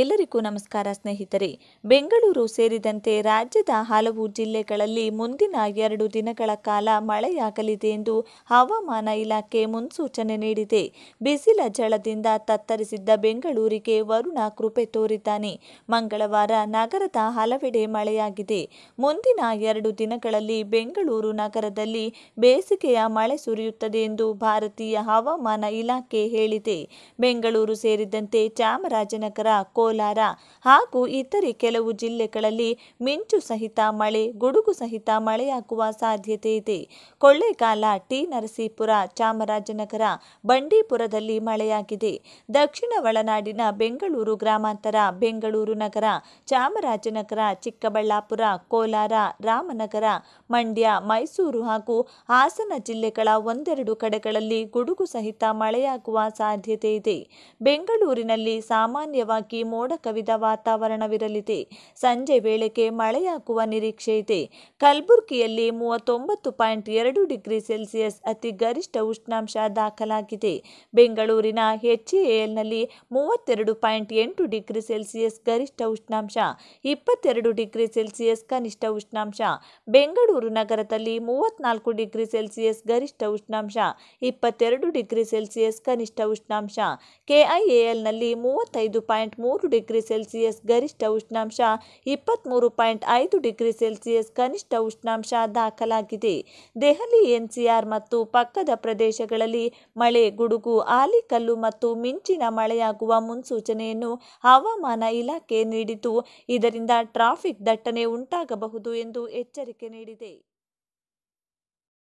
ಎಲ್ಲರಿಗೂ ನಮಸ್ಕಾರ ಸ್ನೇಹಿತರೆ ಬೆಂಗಳೂರು ಸೇರಿದಂತೆ ರಾಜ್ಯದ ಹಲವು ಜಿಲ್ಲೆಗಳಲ್ಲಿ ಮುಂದಿನ ಎರಡು ದಿನಗಳ ಕಾಲ ಮಳೆಯಾಗಲಿದೆ ಎಂದು ಹವಾಮಾನ ಇಲಾಖೆ ಮುನ್ಸೂಚನೆ ನೀಡಿದೆ ಬಿಸಿಲ ಜಳದಿಂದ ತತ್ತರಿಸಿದ್ದ ಬೆಂಗಳೂರಿಗೆ ವರುಣ ಕೃಪೆ ತೋರಿದ್ದಾನೆ ಮಂಗಳವಾರ ನಗರದ ಹಲವೆಡೆ ಮಳೆಯಾಗಿದೆ ಮುಂದಿನ ಎರಡು ದಿನಗಳಲ್ಲಿ ಬೆಂಗಳೂರು ನಗರದಲ್ಲಿ ಬೇಸಿಗೆಯ ಮಳೆ ಸುರಿಯುತ್ತದೆ ಎಂದು ಭಾರತೀಯ ಹವಾಮಾನ ಇಲಾಖೆ ಹೇಳಿದೆ ಬೆಂಗಳೂರು ಸೇರಿದಂತೆ ಚಾಮರಾಜನಗರ ಕೋ ಕೋಲಾರ ಹಾಗೂ ಇತರೆ ಕೆಲವು ಜಿಲ್ಲೆಗಳಲ್ಲಿ ಮಿಂಚು ಸಹಿತ ಮಳೆ ಗುಡುಗು ಸಹಿತ ಮಳೆಯಾಗುವ ಸಾಧ್ಯತೆ ಇದೆ ಕೊಳ್ಳೇಗಾಲ ಟಿ ನರಸೀಪುರ ಚಾಮರಾಜನಗರ ಬಂಡೀಪುರದಲ್ಲಿ ಮಳೆಯಾಗಿದೆ ದಕ್ಷಿಣ ಒಳನಾಡಿನ ಬೆಂಗಳೂರು ಗ್ರಾಮಾಂತರ ಬೆಂಗಳೂರು ನಗರ ಚಾಮರಾಜನಗರ ಚಿಕ್ಕಬಳ್ಳಾಪುರ ಕೋಲಾರ ರಾಮನಗರ ಮಂಡ್ಯ ಮೈಸೂರು ಹಾಗೂ ಹಾಸನ ಜಿಲ್ಲೆಗಳ ಒಂದೆರಡು ಕಡೆಗಳಲ್ಲಿ ಗುಡುಗು ಸಹಿತ ಮಳೆಯಾಗುವ ಸಾಧ್ಯತೆ ಇದೆ ಬೆಂಗಳೂರಿನಲ್ಲಿ ಸಾಮಾನ್ಯವಾಗಿ ಮೋಡ ಕವಿದ ವಾತಾವರಣವಿರಲಿದೆ ಸಂಜೆ ವೇಳೆಗೆ ಮಳೆಯಾಗುವ ನಿರೀಕ್ಷೆ ಇದೆ ಕಲಬುರಗಿಯಲ್ಲಿ ಮೂವತ್ತೊಂಬತ್ತು ಪಾಯಿಂಟ್ ಎರಡು ಡಿಗ್ರಿ ಸೆಲ್ಸಿಯಸ್ ಅತಿ ಗರಿಷ್ಠ ಉಷ್ಣಾಂಶ ದಾಖಲಾಗಿದೆ ಬೆಂಗಳೂರಿನ ಎಚ್ಎಎಲ್ನಲ್ಲಿ ಮೂವತ್ತೆರಡು ಪಾಯಿಂಟ್ ಎಂಟು ಡಿಗ್ರಿ ಸೆಲ್ಸಿಯಸ್ ಗರಿಷ್ಠ ಉಷ್ಣಾಂಶ ಇಪ್ಪತ್ತೆರಡು ಡಿಗ್ರಿ ಸೆಲ್ಸಿಯಸ್ ಕನಿಷ್ಠ ಉಷ್ಣಾಂಶ ಬೆಂಗಳೂರು ನಗರದಲ್ಲಿ ಮೂವತ್ನಾಲ್ಕು ಡಿಗ್ರಿ ಸೆಲ್ಸಿಯಸ್ ಗರಿಷ್ಠ ಉಷ್ಣಾಂಶ ಇಪ್ಪತ್ತೆರಡು ಡಿಗ್ರಿ ಸೆಲ್ಸಿಯಸ್ ಕನಿಷ್ಠ ಉಷ್ಣಾಂಶ ಕೆಐಎಎಲ್ನಲ್ಲಿ ಮೂವತ್ತೈದು ಪಾಯಿಂಟ್ ಮೂರು ಮೂರು ಡಿಗ್ರಿ ಸೆಲ್ಸಿಯಸ್ ಗರಿಷ್ಠ ಉಷ್ಣಾಂಶ ಇಪ್ಪತ್ತ್ಮೂರು ಪಾಯಿಂಟ್ ಐದು ಡಿಗ್ರಿ ಸೆಲ್ಸಿಯಸ್ ಕನಿಷ್ಠ ಉಷ್ಣಾಂಶ ದಾಖಲಾಗಿದೆ ದೆಹಲಿ ಎನ್ಸಿಆರ್ ಮತ್ತು ಪಕ್ಕದ ಪ್ರದೇಶಗಳಲ್ಲಿ ಮಳೆ ಗುಡುಗು ಆಲಿಕಲ್ಲು ಮತ್ತು ಮಿಂಚಿನ ಮಳೆಯಾಗುವ ಮುನ್ಸೂಚನೆಯನ್ನು ಹವಾಮಾನ ಇಲಾಖೆ ನೀಡಿದ್ದು ಇದರಿಂದ ಟ್ರಾಫಿಕ್ ದಟ್ಟಣೆ ಉಂಟಾಗಬಹುದು ಎಂದು ಎಚ್ಚರಿಕೆ ನೀಡಿದೆ